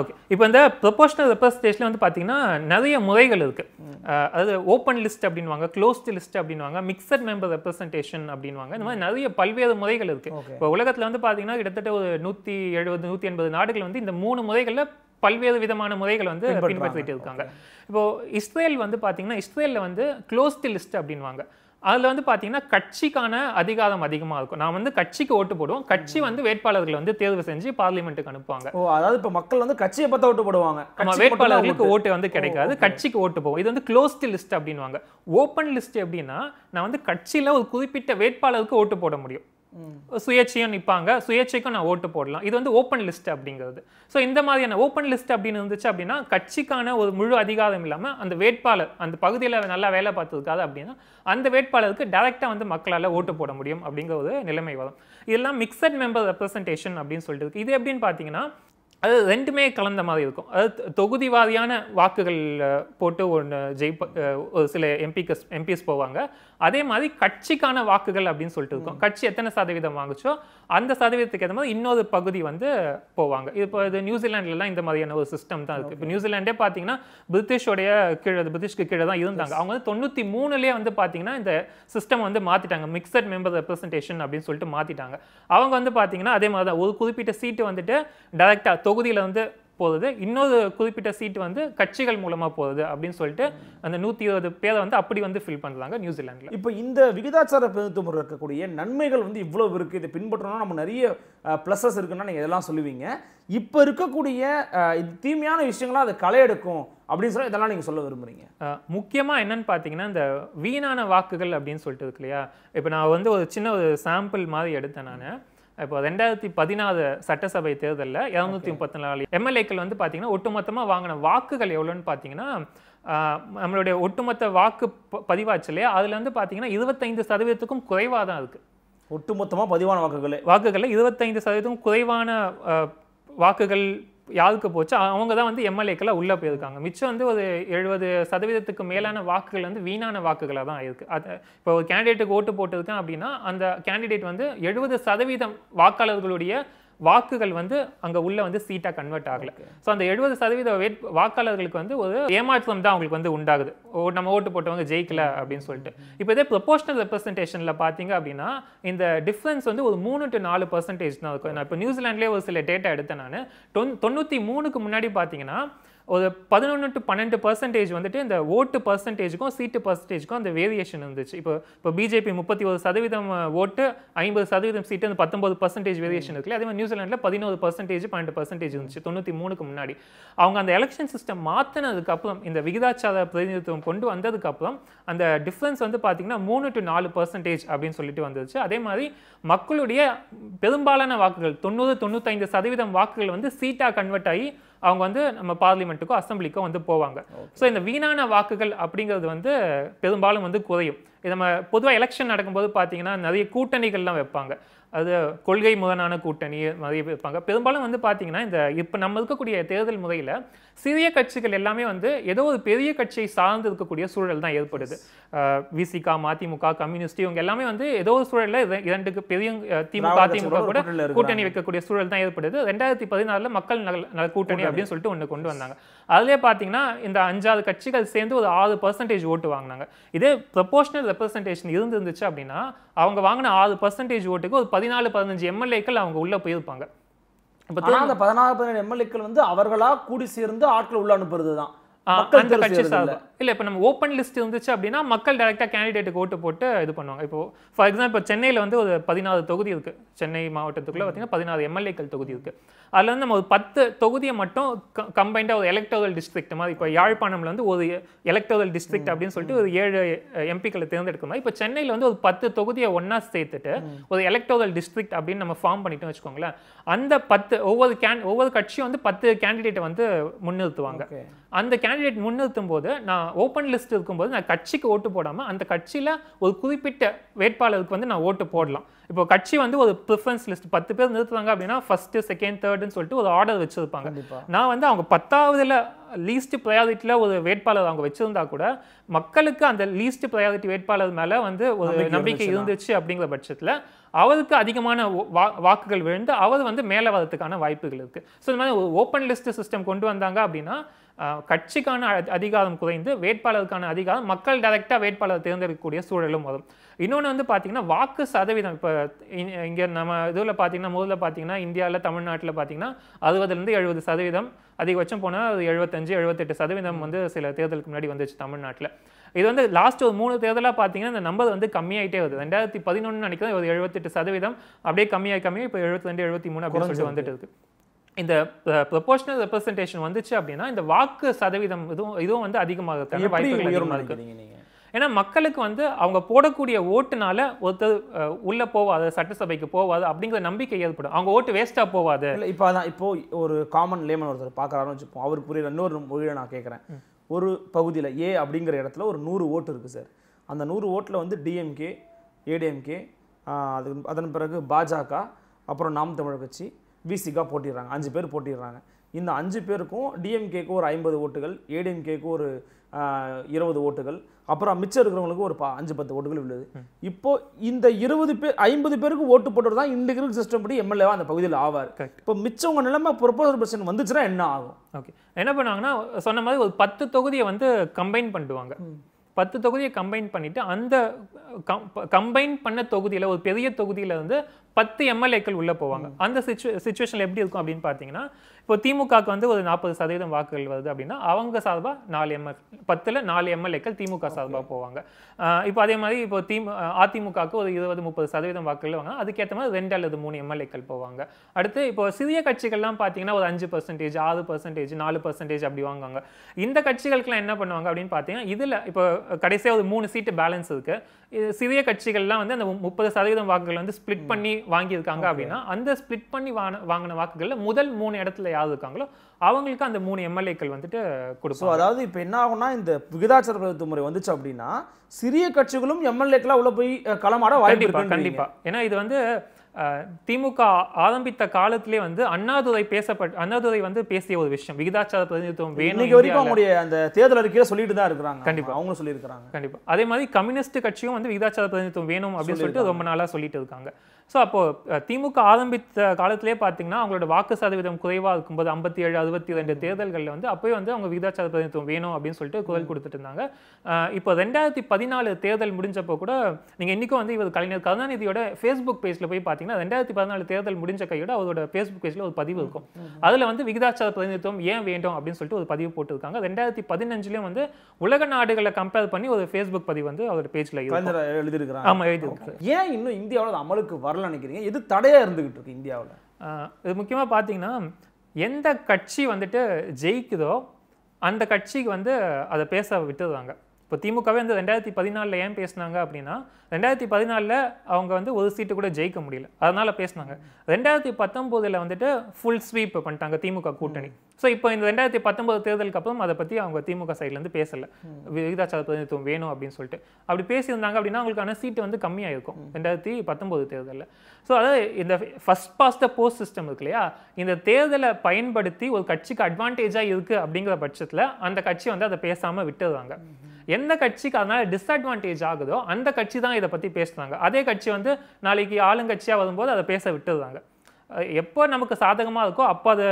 ஓகே இப்போ இந்த ப்ரொபோஷனல் ரெப்ரஸன்டேஷனில் வந்து பார்த்தீங்கன்னா நிறைய முறைகள் இருக்குது அதாவது ஓப்பன் லிஸ்ட் அப்படின்வாங்க க்ளோஸ்ட் லிஸ்ட் அப்படின்வாங்க மிக்சட் மெம்பர் ரெப்ரஸன்டேஷன் அப்படின்வாங்க இந்த மாதிரி நிறைய பல்வேறு முறைகள் இருக்குது இப்போ உலகத்தில் வந்து பார்த்தீங்கன்னா கிட்டத்தட்ட ஒரு நூற்றி எழுபது நூற்றி எண்பது நாடுகள் வந்து இந்த மூணு முறைகளில் பல்வேறு விதமான முறைகள் வந்து பின்பற்றிட்டு இருக்காங்க இப்போ இஸ்ரேல் வந்து பார்த்தீங்கன்னா இஸ்ரேலில் வந்து க்ளோஸ்ட் லிஸ்ட் அப்படின்வாங்க அதில் வந்து பார்த்தீங்கன்னா கட்சிக்கான அதிகாரம் அதிகமாக இருக்கும் நான் வந்து கட்சிக்கு ஓட்டு போடுவோம் கட்சி வந்து வேட்பாளர்களை வந்து தேர்வு செஞ்சு பார்லிமெண்ட்டுக்கு அனுப்புவாங்க ஓ அதாவது இப்போ மக்கள் வந்து கட்சியை பார்த்து ஓட்டு போடுவாங்க நம்ம வேட்பாளர்களுக்கு ஓட்டு வந்து கிடைக்காது கட்சிக்கு ஓட்டு போவோம் இது வந்து க்ளோஸ்டு லிஸ்ட் அப்படின்வாங்க ஓப்பன் லிஸ்ட் எப்படின்னா நான் வந்து கட்சியில் ஒரு குறிப்பிட்ட வேட்பாளருக்கு ஓட்டு போட முடியும் சுயேட்சையும் நிற்பாங்க சுயேட்சைக்கும் நான் ஓட்டு போடலாம் இது வந்து ஓப்பன் லிஸ்ட் அப்படிங்கிறது ஸோ இந்த மாதிரியான ஓப்பன் லிஸ்ட் அப்படின்னு இருந்துச்சு அப்படின்னா கட்சிக்கான ஒரு முழு அதிகாரம் இல்லாமல் அந்த வேட்பாளர் அந்த பகுதியில் நல்லா வேலை பார்த்ததுக்காக அப்படின்னா அந்த வேட்பாளருக்கு டேரெக்டாக வந்து மக்களால் ஓட்டு போட முடியும் அப்படிங்கிற ஒரு நிலைமை வரும் இதெல்லாம் மிக்சட் மெம்பர் ரெப்ரசன்டேஷன் அப்படின்னு சொல்லிட்டு இது எப்படின்னு பார்த்தீங்கன்னா அது ரெண்டுமே கலந்த மாதிரி இருக்கும் அதாவது தொகுதிவாரியான வாக்குகள் போட்டு ஒன்று ஜெயிப்ப ஒரு சில எம்பிக்கஸ் எம்பிஎஸ் போவாங்க அதே மாதிரி கட்சிக்கான வாக்குகள் அப்படின்னு சொல்லிட்டு இருக்கும் கட்சி எத்தனை சதவீதம் வாங்குச்சோ அந்த சதவீதத்துக்கு ஏற்ற மாதிரி இன்னொரு பகுதி வந்து போவாங்க இப்போ இது நியூசிலாண்ட்லலாம் இந்த மாதிரியான ஒரு சிஸ்டம் தான் இருக்குது இப்போ நியூசிலாண்டே பார்த்தீங்கன்னா பிரிட்டிஷோடைய கீழே பிரிட்டிஷ்க்கு கீழே தான் இருந்தாங்க அவங்க வந்து தொண்ணூற்றி மூணுலேயே வந்து பார்த்தீங்கன்னா இந்த சிஸ்டம் வந்து மாற்றிட்டாங்க மிக்சட் மெம்பர் ரெப்ரஸன்டேஷன் அப்படின்னு சொல்லிட்டு மாற்றிட்டாங்க அவங்க வந்து பார்த்தீங்கன்னா அதே மாதிரி தான் ஒரு குறிப்பிட்ட சீட்டு வந்துட்டு டேரெக்டாக தொகுதியில் வந்து போகுது இன்னொரு குறிப்பிட்ட சீட் வந்து கட்சிகள் மூலமாக போகுது அப்படின்னு சொல்லிட்டு அந்த நூற்றி இருபது பேரை வந்து அப்படி வந்து ஃபில் பண்ணுறாங்க நியூசிலாண்டில் இப்போ இந்த விகிதாச்சார பிரதித்துவம் இருக்கக்கூடிய நன்மைகள் வந்து இவ்வளோ இருக்குது இதை பின்பற்றணும் நம்ம நிறைய பிளஸஸ் இருக்குன்னா நீங்கள் இதெல்லாம் சொல்லுவீங்க இப்போ இருக்கக்கூடிய தீமையான விஷயங்களா அது களை எடுக்கும் அப்படின்னு சொல்லி இதெல்லாம் நீங்கள் சொல்ல விரும்புறீங்க முக்கியமாக என்னன்னு பார்த்தீங்கன்னா இந்த வீணான வாக்குகள் அப்படின்னு சொல்லிட்டு இருக்கு இல்லையா இப்போ நான் வந்து ஒரு சின்ன ஒரு சாம்பிள் மாதிரி எடுத்தேன் நான் இப்போ ரெண்டாயிரத்தி பதினாறு சட்டசபை தேர்தலில் இரநூத்தி முப்பத்தி நாலு எம்எல்ஏக்கள் வந்து பார்த்தீங்கன்னா ஒட்டுமொத்தமாக வாங்கின வாக்குகள் எவ்வளோன்னு பார்த்தீங்கன்னா நம்மளுடைய ஒட்டுமொத்த வாக்கு பதிவாச்சு இல்லையா அதில் வந்து பார்த்தீங்கன்னா இருபத்தைந்து சதவீதத்துக்கும் குறைவாக தான் இருக்குது ஒட்டுமொத்தமாக பதிவான வாக்குகள் வாக்குகளில் இருபத்தைந்து சதவீதம் குறைவான வாக்குகள் யாருக்கு போச்சு அவங்க தான் வந்து எம்எல்ஏக்கெல்லாம் உள்ளே போயிருக்காங்க மிச்சம் வந்து ஒரு எழுபது சதவீதத்துக்கு மேலான வாக்குகள் வந்து வீணான வாக்குகளாக தான் இருக்குது அது இப்போ ஒரு கேண்டிடேட்டுக்கு ஓட்டு போட்டிருக்கேன் அப்படின்னா அந்த கேண்டிடேட் வந்து எழுபது சதவீதம் வாக்காளர்களுடைய வாக்குகள் வந்து அங்கே உள்ளே வந்து சீட்டாக கன்வெர்ட் ஆகலை ஸோ அந்த எழுபது சதவீத வேட் வாக்காளர்களுக்கு வந்து ஒரு ஏமாற்றம் தான் அவங்களுக்கு வந்து உண்டாகுது நம்ம ஓட்டு போட்டவங்க ஜெயிக்கல அப்படின்னு சொல்லிட்டு இப்போ இதே ப்ரொபோஷனல் ரெப்ரஸன்டேஷனில் பார்த்தீங்க அப்படின்னா இந்த டிஃப்ரென்ஸ் வந்து ஒரு மூணு டு நாலு பர்சன்டேஜ் தான் இருக்கும் நான் இப்போ நியூசிலாண்ட்லேயே ஒரு சில டேட்டா எடுத்தேன் நான் தொண்ணூற்றி மூணுக்கு முன்னாடி பார்த்தீங்கன்னா ஒரு பதினொன்று டு பன்னெண்டு பர்சன்டேஜ் வந்துட்டு இந்த ஓட்டு பர்சன்டேஜுக்கும் சீட்டு பர்சன்டேஜுக்கும் அந்த வேரியேஷன் இருந்துச்சு இப்போ இப்போ பிஜேபி முப்பத்தி ஒரு சதவீதம் ஓட்டு ஐம்பது சதவீதம் சீட்டு அந்த பத்தொம்பது பர்சன்டேஜ் வேரியேஷன் இருக்குல்ல அதே மாதிரி நியூசிலாண்டில் பதினோரு பர்சன்டேஜ் பன்னெண்டு பர்சன்டேஜ் இருந்துச்சு தொண்ணூற்றி மூணுக்கு முன்னாடி அவங்க அந்த எலெக்ஷன் சிஸ்டம் மாற்றினதுக்கப்புறம் இந்த விகிதாச்சார பிரதிநிதித்துவம் கொண்டு வந்ததுக்கப்புறம் அந்த டிஃப்ரென்ஸ் வந்து பார்த்திங்கன்னா மூணு டு நாலு பர்சன்டேஜ் அப்படின்னு சொல்லிட்டு வந்துருச்சு அதே மாதிரி மக்களுடைய பெரும்பாலான வாக்குகள் தொண்ணூறு தொண்ணூத்தைந்து சதவீதம் வாக்குகள் வந்து சீட்டாக கன்வெர்ட் ஆகி அவங்க வந்து நம்ம பார்லிமெண்ட்டுக்கோ அசம்பிளிக்கோ வந்து போவாங்க ஸோ இந்த வீணான வாக்குகள் அப்படிங்கிறது வந்து பெரும்பாலும் வந்து குறையும் இது நம்ம பொதுவாக எலெக்ஷன் நடக்கும்போது பார்த்தீங்கன்னா நிறைய கூட்டணிகள்லாம் வைப்பாங்க அது கொள்கை முதலான கூட்டணி மாதிரி இருப்பாங்க பெரும்பாலும் வந்து பார்த்தீங்கன்னா இந்த இப்போ நம்ம இருக்கக்கூடிய தேர்தல் முறையில் சிறிய கட்சிகள் எல்லாமே வந்து ஏதோ ஒரு பெரிய கட்சியை சார்ந்து இருக்கக்கூடிய சூழல் தான் ஏற்படுது விசிகா மதிமுக கம்யூனிஸ்ட் இவங்க எல்லாமே வந்து ஏதோ ஒரு சூழலில் இரண்டுக்கு பெரிய திமுக அதிமுக கூட கூட்டணி வைக்கக்கூடிய சூழல் தான் ஏற்படுது ரெண்டாயிரத்தி பதினாலில் மக்கள் நல கூட்டணி அப்படின்னு சொல்லிட்டு ஒன்று கொண்டு வந்தாங்க அதிலே பார்த்தீங்கன்னா இந்த அஞ்சாறு கட்சிகள் சேர்ந்து ஒரு ஆறு பர்சன்டேஜ் ஓட்டு வாங்கினாங்க இதே ப்ரொபோஷனல் ரெப்ரஸன்டேஷன் இருந்துருந்துச்சு அப்படின்னா அவங்க வாங்கின ஆறு பர்சன்டேஜ் ஓட்டுக்கு ஒரு பதினாலு பதினஞ்சு எம்எல்ஏக்கள் அவங்க உள்ளே போயிருப்பாங்க இப்போ அந்த பதினாலு பதினேழு எம்எல்ஏக்கள் வந்து அவர்களாக கூடி சேர்ந்து ஆட்கள் உள்ள அனுப்புறது தான் அந்த கட்சி சார்பாக இல்லை இப்போ நம்ம ஓப்பன் லிஸ்ட் இருந்துச்சு அப்படின்னா மக்கள் டேரெக்டாக கேண்டிடேட்டுக்கு ஓட்டு போட்டு இது பண்ணுவாங்க இப்போ ஃபார் எக்ஸாம்பிள் இப்போ சென்னையில் வந்து ஒரு பதினாறு தொகுதி இருக்குது சென்னை மாவட்டத்துக்குள்ளே பார்த்தீங்கன்னா பதினாறு எம்எல்ஏக்கள் தொகுதி இருக்குது அதில் வந்து நம்ம ஒரு பத்து தொகுதியை மட்டும் கம்பைண்டாக ஒரு எலக்டோரல் டிஸ்ட்ரிக்ட் மாதிரி இப்போ யாழ்ப்பாணம்ல வந்து ஒரு எலக்டோரல் டிஸ்ட்ரிக்ட் அப்படின்னு சொல்லிட்டு ஒரு ஏழு எம்பிக்களை தேர்ந்தெடுக்கிற மாதிரி இப்போ சென்னையில் வந்து ஒரு பத்து தொகுதியை ஒன்றா சேர்த்துட்டு ஒரு எலக்டோரல் டிஸ்ட்ரிக்ட் அப்படின்னு நம்ம ஃபார்ம் பண்ணிட்டோம்னு வச்சுக்கோங்களேன் அந்த பத்து ஒவ்வொரு கேன் ஒவ்வொரு கட்சியும் வந்து பத்து கேண்டிடேட்டை வந்து முன்னிறுத்துவாங்க அந்த கே கேண்டிடேட் முன்னிறுத்தும் போது நான் ஓப்பன் லிஸ்ட் இருக்கும்போது நான் கட்சிக்கு ஓட்டு போடாமல் அந்த கட்சியில் ஒரு குறிப்பிட்ட வேட்பாளருக்கு வந்து நான் ஓட்டு போடலாம் இப்போ கட்சி வந்து ஒரு ப்ரிஃபரன்ஸ் லிஸ்ட் பத்து பேர் நிறுத்துறாங்க அப்படின்னா ஃபர்ஸ்ட் செகண்ட் தேர்டுன்னு சொல்லிட்டு ஒரு ஆர்டர் வச்சிருப்பாங்க நான் வந்து அவங்க பத்தாவதுல லீஸ்ட் ப்ரையாரிட்டியில் ஒரு வேட்பாளர் அவங்க வச்சிருந்தா கூட மக்களுக்கு அந்த லீஸ்ட் ப்ரையாரிட்டி வேட்பாளர் மேலே வந்து ஒரு நம்பிக்கை இருந்துச்சு அப்படிங்கிற பட்சத்தில் அவருக்கு அதிகமான வாக்குகள் விழுந்து அவர் வந்து மேலே வரதுக்கான வாய்ப்புகள் இருக்குது ஸோ இந்த மாதிரி ஒரு ஓப்பன் லிஸ்ட் சிஸ்டம் கொண்டு வந்தாங்க அப்படின்னா கட்சிக்கான அதிகாரம் குறைந்து வேட்பாளருக்கான அதிகாரம் மக்கள் டைரெக்டாக வேட்பாளர் தேர்ந்தெடுக்கக்கூடிய சூழலும் வரும் இன்னொன்று வந்து பார்த்தீங்கன்னா வாக்கு சதவீதம் இப்போ இங்கே நம்ம இதில் பார்த்தீங்கன்னா முதல்ல பார்த்தீங்கன்னா இந்தியாவில் தமிழ்நாட்டில் பார்த்தீங்கன்னா அறுபதுலேருந்து எழுபது சதவீதம் அதிகபட்சம் போனால் அது எழுபத்தஞ்சு எழுபத்தெட்டு சதவீதம் வந்து சில தேர்தலுக்கு முன்னாடி வந்துச்சு தமிழ்நாட்டில் இது வந்து லாஸ்ட் ஒரு மூணு தேர்தலாக பார்த்தீங்கன்னா இந்த நம்பர் வந்து கம்மியாகிட்டே வருது ரெண்டாயிரத்தி பதினொன்று நினைக்கிறேன் ஒரு எழுபத்தெட்டு சதவீதம் அப்படியே கம்மியாக கம்மியாக இப்போ எழுபத்தி ரெண்டு எழுபத்தி மூணு அப்படின்னு சொல்லிட்டு வந்துட்டு இருக்கு இந்த ப்ரொபோஷனல் ரெப்ரஸன்டேஷன் வந்துச்சு அப்படின்னா இந்த வாக்கு சதவீதம் இதுவும் இதுவும் வந்து அதிகமாக வாய்ப்புகள் அதிகமாக இருக்கு ஏன்னா மக்களுக்கு வந்து அவங்க போடக்கூடிய ஓட்டுனால ஒருத்தர் உள்ளே போவாது சட்டசபைக்கு போவாது அப்படிங்கிற நம்பிக்கை ஏற்படும் அவங்க ஓட்டு வேஸ்ட்டாக போவாது இல்லை இப்போ அதான் இப்போது ஒரு காமன் லேமன் ஒருத்தர் பார்க்குறாருன்னு வச்சுப்போம் அவர் புரியல இன்னொரு மொழியில் நான் கேட்குறேன் ஒரு பகுதியில் ஏ அப்படிங்கிற இடத்துல ஒரு நூறு ஓட்டு இருக்குது சார் அந்த நூறு ஓட்டில் வந்து டிஎம்கே ஏடிஎம்கே அது அதன் பிறகு பாஜக அப்புறம் நாம் தமிழ் கட்சி விசிகா போட்டிடுறாங்க அஞ்சு பேர் போட்டிடுறாங்க இந்த அஞ்சு பேருக்கும் டிஎம்கேக்கு ஒரு ஐம்பது ஓட்டுகள் ஏடிஎம்கேக்கு ஒரு இருபது ஓட்டுகள் அப்புறம் மிச்சம் இருக்கிறவங்களுக்கு ஒரு அஞ்சு பத்து ஓட்டுகள் விழுது இப்போ இந்த இருபது பேர் ஐம்பது பேருக்கு ஓட்டு போட்டு தான் இந்த சிஸ்டம் படி எம்எல்ஏவா அந்த பகுதியில் ஆவார் இப்போ மிச்சம் உங்க நிலைமை ப்ரொபோசல் பிரச்சனை வந்துச்சுன்னா என்ன ஆகும் ஓகே என்ன பண்ணுவாங்கன்னா சொன்ன மாதிரி ஒரு பத்து தொகுதியை வந்து கம்பைன் பண்ணிடுவாங்க பத்து தொகுதியை கம்பைன் பண்ணிவிட்டு அந்த கம்பைன் பண்ண தொகுதியில் ஒரு பெரிய தொகுதியில் வந்து பத்து எம்எல்ஏக்கள் உள்ளே போவாங்க அந்த சுச்சு சுச்சுவேஷனில் எப்படி இருக்கும் அப்படின்னு பார்த்தீங்கன்னா இப்போ திமுகக்கு வந்து ஒரு நாற்பது சதவீதம் வாக்குகள் வருது அப்படின்னா அவங்க சார்பாக நாலு எம்எல் பத்தில் நாலு எம்எல்ஏக்கள் திமுக சார்பாக போவாங்க இப்போ அதே மாதிரி இப்போ திமு அதிமுகவுக்கு ஒரு இருபது முப்பது சதவீதம் வாக்குகள் வாங்க அதுக்கேற்ற மாதிரி ரெண்டு அல்லது மூணு எம்எல்ஏக்கள் போவாங்க அடுத்து இப்போ சிறிய கட்சிகள்லாம் பார்த்தீங்கன்னா ஒரு அஞ்சு பர்சன்டேஜ் ஆறு பர்சன்டேஜ் நாலு பர்சன்டேஜ் அப்படி வாங்குவாங்க இந்த கட்சிகளுக்குலாம் என்ன பண்ணுவாங்க அப்படின்னு பார்த்தீங்கன்னா இதில் இப்போ கடைசியாக ஒரு மூணு சீட்டு பேலன்ஸ் இருக்குது சிறிய கட்சிகள்லாம் வந்து அந்த முப்பது சதவீதம் வாக்குகள் வந்து ஸ்பிளிட் பண்ணி வாங்கியிருக்காங்க அப்படின்னா அந்த ஸ்பிளிட் பண்ணி வாங்கின வாக்குகளில் முதல் மூணு இடத்துல யார் இருக்காங்களோ அவங்களுக்கு அந்த மூணு எம்எல்ஏக்கள் வந்துட்டு கொடுப்போம் அதாவது இப்போ என்ன ஆகும்னா இந்த விகிதாச்சார பிரதிநிதித்துவ முறை வந்துச்சு அப்படின்னா சிறிய கட்சிகளும் எம்எல்ஏக்களாக உள்ள போய் களமாட வாய்ப்பு கண்டிப்பாக ஏன்னா இது வந்து திமுக ஆரம்பித்த காலத்திலே வந்து அண்ணாதுரை பேசப்பட்ட அண்ணாதுரை வந்து பேசிய ஒரு விஷயம் விகிதாச்சார பிரதிநிதித்துவம் வேணும் அவங்களுடைய அந்த தேர்தல் அறிக்கையை சொல்லிட்டு தான் இருக்கிறாங்க கண்டிப்பா அவங்க சொல்லியிருக்காங்க கண்டிப்பா அதே மாதிரி கம்யூனிஸ்ட் கட்சியும் வந்து விகிதாச்சார பிரதிநிதித்துவம் வேணும் அப்படின்னு சொல்லிட்டு ரொம்ப நாளா சொல்லிட்டு இருக்காங்க ஸோ அப்போது திமுக ஆரம்பித்த காலத்திலே பார்த்தீங்கன்னா அவங்களோட வாக்கு சதவீதம் குறைவாக இருக்கும்போது ஐம்பத்தி ஏழு அறுபத்தி ரெண்டு தேர்தல்களில் வந்து அப்போயே வந்து அவங்க விகிதாச்சார பிரதிநிதித்துவம் வேணும் அப்படின்னு சொல்லிட்டு குரல் கொடுத்துட்டு இருந்தாங்க இப்போ ரெண்டாயிரத்தி பதினாலு தேர்தல் முடிஞ்சப்போ கூட நீங்கள் இன்றைக்கும் வந்து இவர் கலைஞர் கருணாநிதியோட ஃபேஸ்புக் பேஜில் போய் பார்த்தீங்கன்னா ரெண்டாயிரத்தி பதினாலு தேர்தல் முடிஞ்ச கையோட அவரோட ஃபேஸ்புக் பேஜில் ஒரு பதிவு இருக்கும் அதில் வந்து விகிதாச்சார பிரதிநிதித்துவம் ஏன் வேண்டும் அப்படின்னு சொல்லிட்டு ஒரு பதிவு போட்டிருக்காங்க ரெண்டாயிரத்தி பதினஞ்சுலேயும் வந்து உலக நாடுகளை கம்பேர் பண்ணி ஒரு ஃபேஸ்புக் பதிவு வந்து அவரோட பேஜில் எழுதியிருக்கிறாங்க ஆமாம் எழுதியிருக்காங்க ஏன் இன்னும் இந்தியாவில் அமலுக்கு வரல யாரெல்லாம் நினைக்கிறீங்க எது தடையாக இருந்துகிட்டு இருக்கு இந்தியாவில் இது முக்கியமாக பார்த்தீங்கன்னா எந்த கட்சி வந்துட்டு ஜெயிக்குதோ அந்த கட்சிக்கு வந்து அதை பேச விட்டுருவாங்க இப்போ திமுகவே வந்து ரெண்டாயிரத்தி பதினாலில் ஏன் பேசினாங்க அப்படின்னா ரெண்டாயிரத்தி பதினாலில் அவங்க வந்து ஒரு சீட்டு கூட ஜெயிக்க முடியல அதனால் பேசினாங்க ரெண்டாயிரத்தி பத்தொம்போதில் வந்துட்டு ஃபுல் ஸ்வீப் பண்ணிட்டாங்க திமுக கூட்டணி ஸோ இப்போ இந்த ரெண்டாயிரத்தி பத்தொம்பது தேர்தலுக்கு அப்புறம் அதை பற்றி அவங்க திமுக சைட்லேருந்து பேசலை விகிதாச்சார பிரதிநிதித்துவம் வேணும் அப்படின்னு சொல்லிட்டு அப்படி பேசியிருந்தாங்க அப்படின்னா அவங்களுக்கான சீட்டு வந்து கம்மியாக இருக்கும் ரெண்டாயிரத்தி பத்தொம்போது தேர்தலில் ஸோ அதாவது இந்த ஃபஸ்ட் பாஸ்ட் போஸ்ட் சிஸ்டம் இருக்கு இல்லையா இந்த தேர்தலை பயன்படுத்தி ஒரு கட்சிக்கு அட்வான்டேஜாக இருக்குது அப்படிங்கிற பட்சத்தில் அந்த கட்சி வந்து அதை பேசாமல் விட்டுடுறாங்க எந்த கட்சிக்கு அதனால் டிஸ்அட்வான்டேஜ் ஆகுதோ அந்த கட்சி தான் இதை பற்றி பேசுனாங்க அதே கட்சி வந்து நாளைக்கு ஆளுங்கட்சியாக வரும்போது அதை பேச விட்டுருவாங்க எப்போ நமக்கு சாதகமாக இருக்கோ அப்போ அதை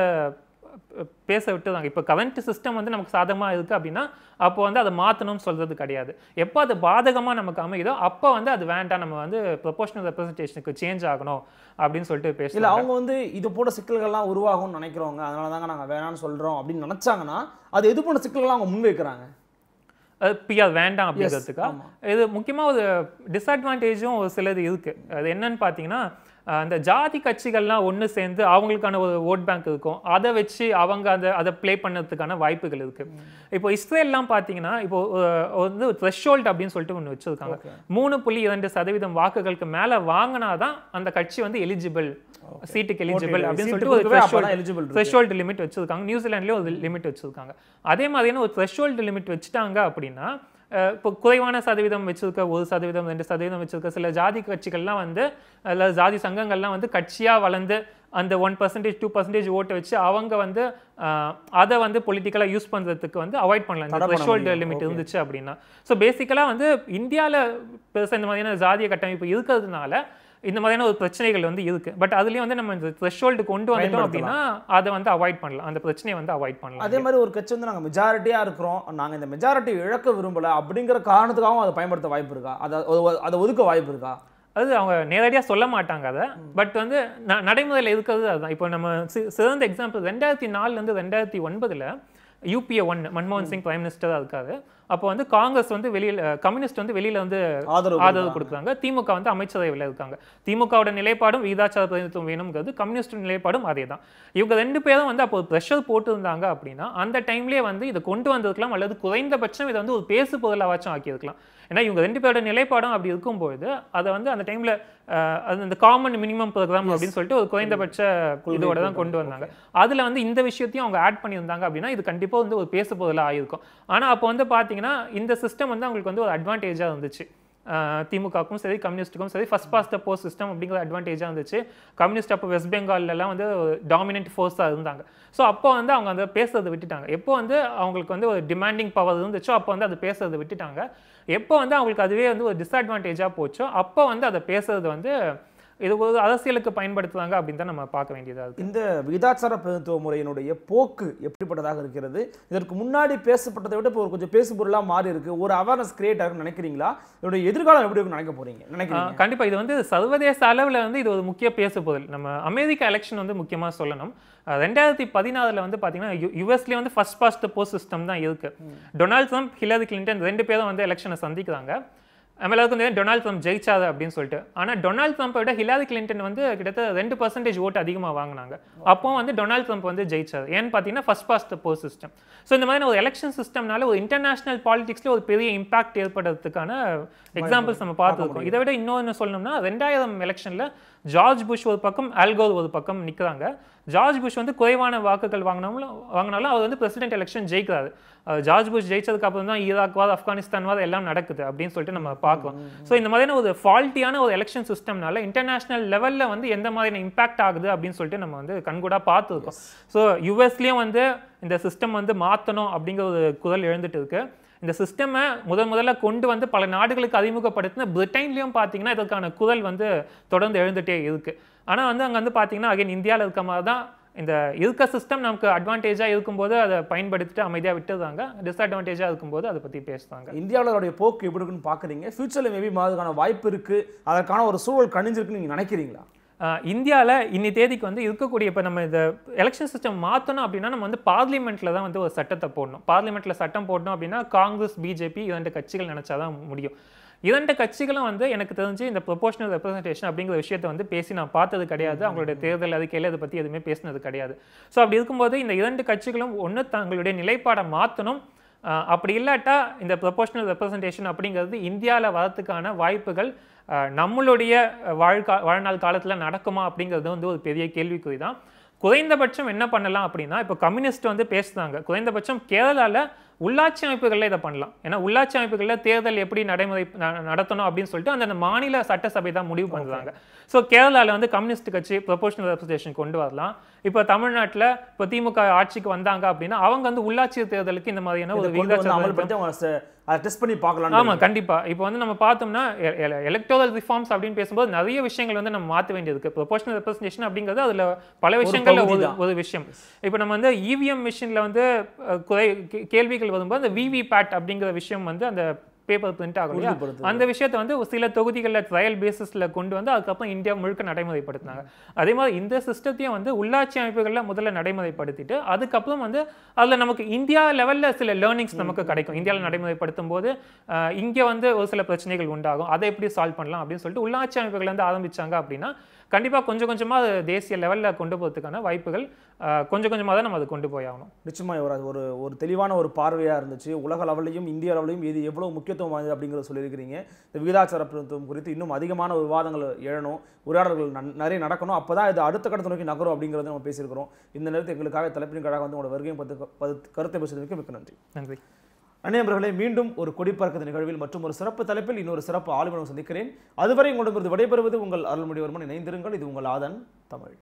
பேச விட்டுருதாங்க இப்போ கரண்ட் சிஸ்டம் வந்து நமக்கு சாதகமாக இருக்குது அப்படின்னா அப்போ வந்து அதை மாற்றணும்னு சொல்கிறது கிடையாது எப்போ அது பாதகமாக நமக்கு அமையுதோ அப்போ வந்து அது வேண்டாம் நம்ம வந்து ப்ரொபோஷனல் ரெப்ரஸன்டேஷனுக்கு சேஞ்ச் ஆகணும் அப்படின்னு சொல்லிட்டு பேச இல்லை அவங்க வந்து இது போல சிக்கல்கள்லாம் உருவாகும்னு நினைக்கிறவங்க அதனால தாங்க நாங்கள் வேணாம்னு சொல்கிறோம் அப்படின்னு நினச்சாங்கன்னா அது எது போன சிக்கல்கள்லாம் அவங்க முன்வைக்கிறாங்க பிஆர் வேண்டாம் அப்படிங்கிறதுக்கா இது முக்கியமாக ஒரு டிஸ்அட்வான்டேஜும் ஒரு சிலது இருக்குது அது என்னன்னு பார்த்தீங்கன்னா அந்த ஜாதி கட்சிகள்லாம் ஒன்று சேர்ந்து அவங்களுக்கான ஒரு ஓட் பேங்க் இருக்கும் அதை வச்சு அவங்க அந்த அதை ப்ளே பண்ணுறதுக்கான வாய்ப்புகள் இருக்குது இப்போ இஸ்ரேல்லாம் பார்த்தீங்கன்னா இப்போ வந்து த்ரெஷ்ஹோல்ட் அப்படின்னு சொல்லிட்டு ஒன்று வச்சுருக்காங்க மூணு புள்ளி இரண்டு சதவீதம் வாக்குகளுக்கு மேலே வாங்கினா தான் அந்த கட்சி வந்து எலிஜிபிள் சீட்டுக்கு எலிஜிபிள் அப்படின்னு சொல்லிட்டு எலிஜிபிள் லிமிட் வச்சிருக்காங்க நியூசிலாண்ட்லேயும் ஒரு லிமிட் வச்சிருக்காங்க அதே மாதிரியான ஒரு த்ரெஷோல்டு லிமிட் வச்சுட்டாங்க அப்படின்னா இப்போ குறைவான சதவீதம் வச்சிருக்க ஒரு சதவீதம் ரெண்டு சதவீதம் வச்சிருக்க சில ஜாதி கட்சிகள்லாம் வந்து அல்லது ஜாதி சங்கங்கள்லாம் வந்து கட்சியாக வளர்ந்து அந்த ஒன் பர்சன்டேஜ் டூ பர்சன்டேஜ் ஓட்டு வச்சு அவங்க வந்து அதை வந்து பொலிட்டிக்கலாக யூஸ் பண்ணுறதுக்கு வந்து அவாய்ட் பண்ணலாம் இந்த த்ரெஷோல்டு லிமிட் இருந்துச்சு அப்படின்னா ஸோ பேசிக்கலாக வந்து இந்தியாவில் பெருசாக இந்த மாதிரியான ஜாதிய கட்டமைப்பு இருக்கிறதுனால இந்த மாதிரியான ஒரு பிரச்சனைகள் வந்து இருக்குது பட் அதுலேயும் வந்து நம்ம இந்த த்ரெஷோல்டு கொண்டு வந்துட்டோம் அப்படின்னா அதை வந்து அவாய்ட் பண்ணலாம் அந்த பிரச்சனையை வந்து அவாய்ட் பண்ணலாம் அதே மாதிரி ஒரு கட்சி வந்து நாங்கள் மெஜாரிட்டியாக இருக்கிறோம் நாங்கள் இந்த மெஜாரிட்டி இழக்க விரும்பல அப்படிங்கிற காரணத்துக்காகவும் அதை பயன்படுத்த வாய்ப்பு இருக்கா அதை அதை ஒதுக்க வாய்ப்பு இருக்கா அது அவங்க நேரடியாக சொல்ல மாட்டாங்க அதை பட் வந்து நடைமுறையில் இருக்கிறது அதுதான் இப்போ நம்ம சிறந்த எக்ஸாம்பிள் ரெண்டாயிரத்தி நாலுலேருந்து ரெண்டாயிரத்தி ஒன்பதில் யூபிஏ ஒன் மன்மோகன் சிங் பிரைம் மினிஸ்டர் இருக்காரு அப்போ வந்து காங்கிரஸ் வந்து வெளியில் கம்யூனிஸ்ட் வந்து வெளியில் வந்து ஆதரவு கொடுக்குறாங்க திமுக வந்து அமைச்சரவையில் இருக்காங்க திமுகவோட நிலைப்பாடும் விகிதாச்சார பிரதிநிதித்துவம் வேணுங்கிறது கம்யூனிஸ்ட் நிலைப்பாடும் அதே தான் இவங்க ரெண்டு பேரும் வந்து அப்போ ப்ரெஷர் போட்டிருந்தாங்க அப்படின்னா அந்த டைம்லேயே வந்து இதை கொண்டு வந்திருக்கலாம் அல்லது குறைந்தபட்சம் இதை வந்து ஒரு பேசு பொருளாவாச்சும் ஆக்கியிருக்கலாம் ஏன்னா இவங்க ரெண்டு பேரோட நிலைப்பாடும் அப்படி இருக்கும்போது அதை வந்து அந்த டைமில் அது அந்த காமன் மினிமம் ப்ரோக்ராம் அப்படின்னு சொல்லிட்டு ஒரு குறைந்தபட்ச இதோட தான் கொண்டு வந்தாங்க அதில் வந்து இந்த விஷயத்தையும் அவங்க ஆட் பண்ணியிருந்தாங்க அப்படின்னா இது கண்டிப்பாக வந்து ஒரு பேசு பொருளாக ஆனால் அப்போ வந்து பார்த்தீங்கன்னா இந்த சிஸ்டம் வந்து அவங்களுக்கு வந்து ஒரு அட்வான்டேஜாக இருந்துச்சு திமுகவுக்கும் சரி கம்யூனிஸ்ட்டுக்கும் சரி ஃபஸ்ட் பாஸ்ட் போஸ் சிஸ்டம் அப்படிங்கிற அட்வான்டேஜாக இருந்துச்சு கம்யூனிஸ்ட் அப்போ வெஸ்ட் பெங்காலெலாம் வந்து டாமினன்ட் ஃபோர்ஸாக இருந்தாங்க ஸோ அப்போ வந்து அவங்க அதை பேசுறதை விட்டுட்டாங்க எப்போ வந்து அவங்களுக்கு வந்து ஒரு டிமாண்டிங் பவர் இருந்துச்சோ அப்போ வந்து அதை பேசுறதை விட்டுட்டாங்க எப்போ வந்து அவங்களுக்கு அதுவே வந்து ஒரு டிஸ்அட்வான்டேஜாக போச்சோ அப்போ வந்து அதை பேசுறது வந்து இது ஒரு அரசியலுக்கு பயன்படுத்துவாங்க அப்படின்னு தான் நம்ம பார்க்க வேண்டியதாக இந்த விகிதாச்சார பிரதித்துவ முறையினுடைய போக்கு எப்படிப்பட்டதாக இருக்கிறது இதற்கு முன்னாடி பேசப்பட்டதை விட இப்போ ஒரு கொஞ்சம் பேசுபொருளாக மாறி இருக்கு ஒரு அவேர்னஸ் கிரியேட் ஆகும் நினைக்கிறீங்களா இதோட எதிர்காலம் எப்படி நினைக்க போறீங்க நினைக்கிறீங்க கண்டிப்பாக இது வந்து சர்வதேச அளவில் வந்து இது ஒரு முக்கிய பேசுபொருள் நம்ம அமெரிக்க எலெக்ஷன் வந்து முக்கியமாக சொல்லணும் ரெண்டாயிரத்தி பதினாறில் வந்து பார்த்தீங்கன்னா யூஎஸ்லேயே வந்து ஃபர்ஸ்ட் பாஸ்ட் போஸ்ட் சிஸ்டம் தான் இருக்குது டொனால்ட் ட்ரம்ப் ஹிலரி கிளின்டன் ரெண்டு பேரும் வந்து எலெக்ஷனை சந்திக்கிறாங்க நம்ம எல்லாருக்கும் டொனால்ட் ட்ரம்ப் ஜெயிச்சாது அப்படின்னு சொல்லிட்டு ஆனால் டொனால்ட் ட்ரம்ப்பை விட ஹிலாரி கிளின்டன் வந்து கிட்டத்தட்ட ரெண்டு பர்சன்டேஜ் ஓட்டு அதிகமாக வாங்கினாங்க அப்போ வந்து டொனால்ட் ட்ரம்ப் வந்து ஜெயிச்சாது ஏன்னு பார்த்தீங்கன்னா ஃபஸ்ட் பாஸ்ட் போர் சிஸ்டம் ஸோ இந்த மாதிரி ஒரு எலெக்ஷன் சிஸ்டம்னால ஒரு இன்டர்நேஷனல் பாலிடிக்ஸில் ஒரு பெரிய இம்பாக்ட் ஏற்படுறதுக்கான எக்ஸாம்பிள்ஸ் நம்ம பார்த்துருக்கோம் இதை விட இன்னொன்று சொல்லணும்னா ரெண்டாயிரம் எலெக்ஷனில் ஜார்ஜ் புஷ் ஒரு பக்கம் ஆல்கோர் ஒரு பக்கம் நிற்கிறாங்க ஜார்ஜ் புஷ் வந்து குறைவான வாக்குகள் வாங்கினாலும் வாங்கினாலும் அவர் வந்து பிரசிடென்ட் எலெக்ஷன் ஜெயிக்கிறாரு ஜார்ஜ் புஷ் ஜெயிச்சதுக்கு அப்புறம் தான் ஈராக்வாது ஆப்கானிஸ்தான்வாது எல்லாம் நடக்குது அப்படின்னு சொல்லிட்டு நம்ம பார்க்கலாம் ஸோ இந்த மாதிரியான ஒரு ஃபால்ட்டியான ஒரு எலெக்ஷன் சிஸ்டம்னால இன்டர்நேஷனல் லெவலில் வந்து எந்த மாதிரியான இம்பாக்ட் ஆகுது அப்படின்னு சொல்லிட்டு நம்ம வந்து கண்கூடாக பார்த்துருக்கோம் ஸோ யூஎஸ்லேயும் வந்து இந்த சிஸ்டம் வந்து மாற்றணும் அப்படிங்கிற ஒரு குரல் எழுந்துட்டு இருக்குது இந்த சிஸ்டமை முதன் முதல்ல கொண்டு வந்து பல நாடுகளுக்கு அறிமுகப்படுத்தின பிரிட்டன்லேயும் பார்த்தீங்கன்னா இதற்கான குரல் வந்து தொடர்ந்து எழுந்துகிட்டே இருக்குது ஆனால் வந்து அங்கே வந்து பார்த்தீங்கன்னா அகைன் இந்தியாவில் இருக்க மாதிரி தான் இந்த இருக்க சிஸ்டம் நமக்கு அட்வான்டேஜாக இருக்கும்போது அதை பயன்படுத்திட்டு அமைதியாக விட்டுறாங்க டிஸ்அட்வான்டேஜாக இருக்கும்போது அதை பற்றி பேசுகிறாங்க அதோடைய போக்கு எப்படி இருக்குன்னு பார்க்குறீங்க ஃபியூச்சரில் மேபி அதுக்கான வாய்ப்பு இருக்குது அதற்கான ஒரு சூழல் கணிஞ்சிருக்குன்னு நீங்கள் நினைக்கிறீங்களா இந்தியாவில் இன்னி தேதிக்கு வந்து இருக்கக்கூடிய இப்போ நம்ம இந்த எலெக்ஷன் சிஸ்டம் மாற்றணும் அப்படின்னா நம்ம வந்து பார்லிமெண்ட்டில் தான் வந்து ஒரு சட்டத்தை போடணும் பார்லிமெண்ட்டில் சட்டம் போடணும் அப்படின்னா காங்கிரஸ் பிஜேபி இரண்டு கட்சிகள் நினச்சா தான் முடியும் இரண்டு கட்சிகளும் வந்து எனக்கு தெரிஞ்சு இந்த ப்ரொபோஷனல் ரெப்ரஸன்டேஷன் அப்படிங்கிற விஷயத்தை வந்து பேசி நான் பார்த்தது கிடையாது அவங்களுடைய தேர்தல் அதுக்கையில் அதை பற்றி எதுவுமே பேசினது கிடையாது ஸோ அப்படி இருக்கும்போது இந்த இரண்டு கட்சிகளும் ஒன்று தங்களுடைய நிலைப்பாடை மாற்றணும் அப்படி இல்லாட்டா இந்த ப்ரொபோஷனல் ரெப்ரஸன்டேஷன் அப்படிங்கிறது இந்தியாவில் வரத்துக்கான வாய்ப்புகள் நம்மளுடைய வாழ்க்கா வாழ்நாள் காலத்தில் நடக்குமா அப்படிங்கிறது வந்து ஒரு பெரிய கேள்விக்குறி தான் குறைந்தபட்சம் என்ன பண்ணலாம் அப்படின்னா இப்போ கம்யூனிஸ்ட் வந்து பேசுனாங்க குறைந்தபட்சம் கேரளாவில் உள்ளாட்சி அமைப்புகளில் இதை பண்ணலாம் ஏன்னா உள்ளாட்சி அமைப்புகளில் தேர்தல் எப்படி நடைமுறை நடத்தணும் அப்படின்னு சொல்லிட்டு அந்த மாநில சட்டசபை தான் முடிவு பண்ணுறாங்க ஸோ கேரளாவில் வந்து கம்யூனிஸ்ட் கட்சி ப்ரொபோஷனல் ரெப்ரஸன்டேஷன் கொண்டு வரலாம் இப்போ தமிழ்நாட்டில் இப்போ திமுக ஆட்சிக்கு வந்தாங்க அப்படின்னா அவங்க வந்து உள்ளாட்சி தேர்தலுக்கு இந்த மாதிரியான ஒரு டெஸ்ட் பண்ணி பார்க்கலாம் ஆமாம் கண்டிப்பாக இப்போ வந்து நம்ம பார்த்தோம்னா எலக்ட்ரல் ரிஃபார்ம்ஸ் அப்படின்னு பேசும்போது நிறைய விஷயங்கள் வந்து நம்ம மாற்ற வேண்டியது ப்ரொபோஷனல் ரெப்ரஸன்டேஷன் அப்படிங்கிறது அதில் பல விஷயங்களில் ஒரு ஒரு விஷயம் இப்போ நம்ம வந்து இவிஎம் e மிஷினில் வந்து குறை கேள்விகள் தேர்வுகள் வரும்போது அந்த விவி பேட் அப்படிங்கிற விஷயம் வந்து அந்த பேப்பர் பிரிண்ட் ஆகும் அந்த விஷயத்தை வந்து சில தொகுதிகளில் ட்ரையல் பேசிஸில் கொண்டு வந்து அதுக்கப்புறம் இந்தியா முழுக்க நடைமுறைப்படுத்தினாங்க அதே மாதிரி இந்த சிஸ்டத்தையும் வந்து உள்ளாட்சி அமைப்புகளில் முதல்ல நடைமுறைப்படுத்திட்டு அதுக்கப்புறம் வந்து அதில் நமக்கு இந்தியா லெவலில் சில லேர்னிங்ஸ் நமக்கு கிடைக்கும் இந்தியாவில் நடைமுறைப்படுத்தும் போது இங்கே வந்து ஒரு சில பிரச்சனைகள் உண்டாகும் அதை எப்படி சால்வ் பண்ணலாம் அப்படின்னு சொல்லிட்டு உள்ளாட்சி அமைப்புகள் வந்து ஆரம்பித்தாங்க அப்படின்னா கண்டிப்பாக கொஞ்சம் கொஞ்சமாக அது தேசிய லெவலில் கொண்டு போகிறதுக்கான வாய்ப்புகள் கொஞ்சம் கொஞ்சமாக தான் நம்ம அது கொண்டு போய் ஆகணும் நிச்சயமாக ஒரு ஒரு ஒரு தெளிவான ஒரு பார்வையாக இருந்துச்சு உலக லெவலையும் இந்திய லெவலையும் இது எவ்வளோ முக்கியத்துவம் வாய்ந்தது அப்படிங்கிறத சொல்லியிருக்கிறீங்க இந்த விகிதாச்சார குறித்து இன்னும் அதிகமான விவாதங்கள் எழணும் உரையாடல்கள் நிறைய நடக்கணும் அப்போ தான் இது அடுத்த கட்டத்தை நோக்கி நகரும் அப்படிங்கிறத நம்ம பேசியிருக்கிறோம் இந்த நேரத்தில் எங்களுக்காக தலைப்பின் கழகம் வந்து உங்களோட வருகையும் பத்து கருத்தை பேசுறதுக்கு மிக்க நன்றி நன்றி அனைவர்களே மீண்டும் ஒரு கொடி நிகழ்வில் மற்றும் ஒரு சிறப்பு தலைப்பில் இன்னொரு சிறப்பு ஆளுநரும் சந்திக்கிறேன் அதுவரை உங்களிடமிருந்து விடைபெறுவது உங்கள் அருள்மொழிவர்மன் இணைந்திருங்கள் இது உங்கள் ஆதன் தமிழ்